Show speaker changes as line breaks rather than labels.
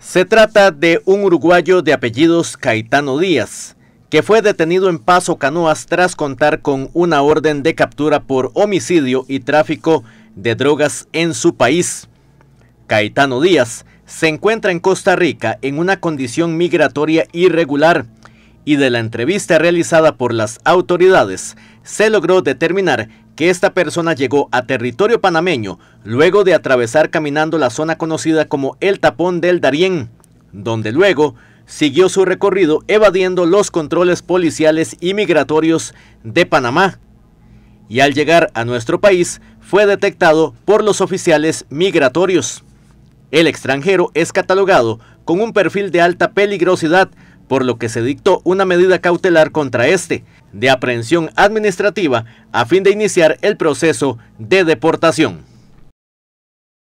Se trata de un uruguayo de apellidos Caetano Díaz, que fue detenido en Paso Canoas tras contar con una orden de captura por homicidio y tráfico de drogas en su país. Caetano Díaz se encuentra en Costa Rica en una condición migratoria irregular y de la entrevista realizada por las autoridades se logró determinar esta persona llegó a territorio panameño luego de atravesar caminando la zona conocida como el Tapón del Darién, donde luego siguió su recorrido evadiendo los controles policiales y migratorios de Panamá. Y al llegar a nuestro país fue detectado por los oficiales migratorios. El extranjero es catalogado con un perfil de alta peligrosidad por lo que se dictó una medida cautelar contra este, de aprehensión administrativa, a fin de iniciar el proceso de deportación.